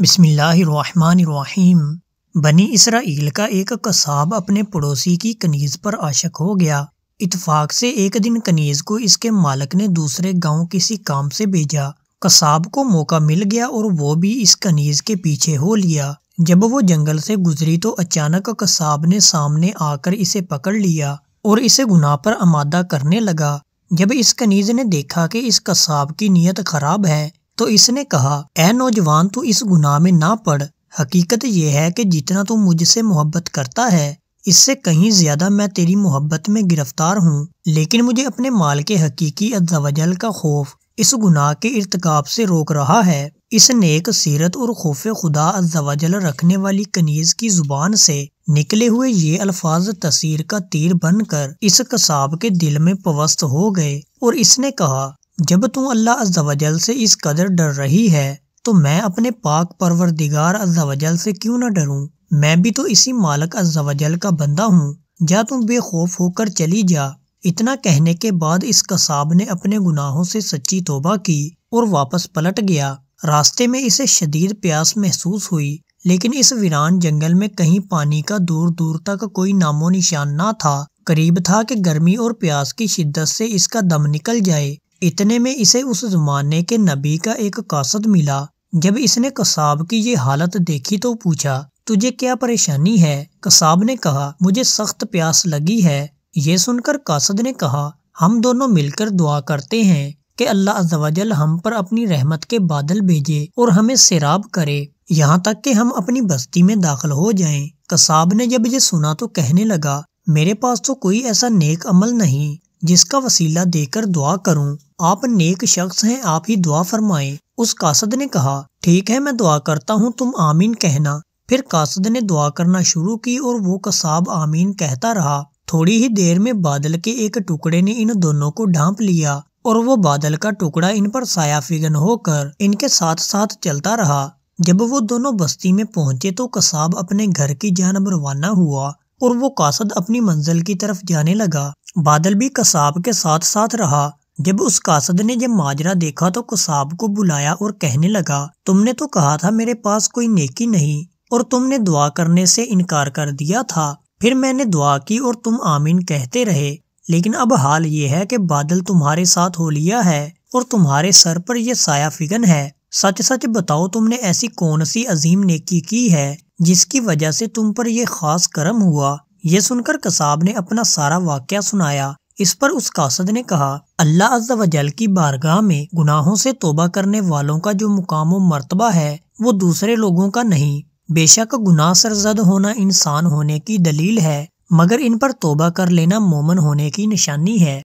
बिस्मिल्लाहिर्रहमानिर्रहीम बनी इसराइल का एक कसाब अपने पड़ोसी की कनीज़ पर आशक हो गया इतफाक से एक दिन कनीज़ को इसके मालक ने दूसरे गांव किसी काम से भेजा कसाब को मौका मिल गया और वो भी इस कनीज़ के पीछे हो लिया जब वो जंगल से गुजरी तो अचानक कसाब ने सामने आकर इसे पकड़ लिया और इसे गुनाह पर आमादा करने लगा जब इस कनीज़ ने देखा कि इस कसाब की नीयत ख़राब है तो इसने कहा ए नौजवान तू इस गुनाह में ना पड़ हकीकत यह है कि जितना तू मुझसे मोहब्बत करता है इससे कहीं ज्यादा मैं तेरी मोहब्बत में गिरफ्तार हूँ लेकिन मुझे अपने माल के हकीकी अज्जावजल का खौफ इस गुनाह के इरतकाब से रोक रहा है इस नेक सीरत और खौफ खुदा अज्जावजल रखने वाली कनीज की जुबान से निकले हुए ये अल्फाज तस्र का तीर बनकर इस कसाब के दिल में पवस्त हो गए और इसने कहा जब तू अल्लाह अज्जावजल से इस कदर डर रही है तो मैं अपने पाक परवरदिगार अज्जावजल से क्यों ना डरूं मैं भी तो इसी मालक अज्जावजल का बंदा हूँ जा तुम बेखौफ होकर चली जा इतना कहने के बाद इस कसाब ने अपने गुनाहों से सच्ची तोबा की और वापस पलट गया रास्ते में इसे शदीद प्यास महसूस हुई लेकिन इस वीरान जंगल में कहीं पानी का दूर दूर तक कोई नामो निशान ना था करीब था कि गर्मी और प्यास की शिद्दत से इसका दम निकल जाए इतने में इसे उस ज़माने के नबी का एक कासद मिला जब इसने कसाब की ये हालत देखी तो पूछा तुझे क्या परेशानी है कसाब ने कहा मुझे सख्त प्यास लगी है ये सुनकर कासद ने कहा हम दोनों मिलकर दुआ करते हैं कि अल्लाह अजवाजल हम पर अपनी रहमत के बादल भेजे और हमें सैराब करे यहाँ तक कि हम अपनी बस्ती में दाखिल हो जाएं। कसाब ने जब ये सुना तो कहने लगा मेरे पास तो कोई ऐसा नेक अमल नहीं जिसका वसीला देकर दुआ करूं आप नेक शख्स हैं आप ही दुआ फरमाएं उस कासद ने कहा ठीक है मैं दुआ करता हूं तुम आमीन कहना फिर कासद ने दुआ करना शुरू की और वो कसाब आमीन कहता रहा थोड़ी ही देर में बादल के एक टुकड़े ने इन दोनों को ढांप लिया और वो बादल का टुकड़ा इन पर साया फिगन होकर इनके साथ साथ चलता रहा जब वो दोनों बस्ती में पहुंचे तो कसाब अपने घर की जानब रवाना हुआ और वो कासद अपनी मंजिल की तरफ जाने लगा बादल भी कसाब के साथ साथ रहा जब उस कासद ने जब माजरा देखा तो कसाब को बुलाया और कहने लगा तुमने तो कहा था मेरे पास कोई नेकी नहीं और तुमने दुआ करने से इनकार कर दिया था फिर मैंने दुआ की और तुम आमीन कहते रहे लेकिन अब हाल ये है कि बादल तुम्हारे साथ हो लिया है और तुम्हारे सर पर यह साया फिगन है सच सच बताओ तुमने ऐसी कौन सी अजीम नेकी की है जिसकी वजह से तुम पर यह खास करम हुआ यह सुनकर कसाब ने अपना सारा वाक्य सुनाया इस पर उस कासद ने कहा अल्लाह अज्जल की बारगाह में गुनाहों से तोबा करने वालों का जो मुकाम व मरतबा है वो दूसरे लोगों का नहीं बेशक गुनाह सरजद होना इंसान होने की दलील है मगर इन पर तोबा कर लेना मोमन होने की निशानी है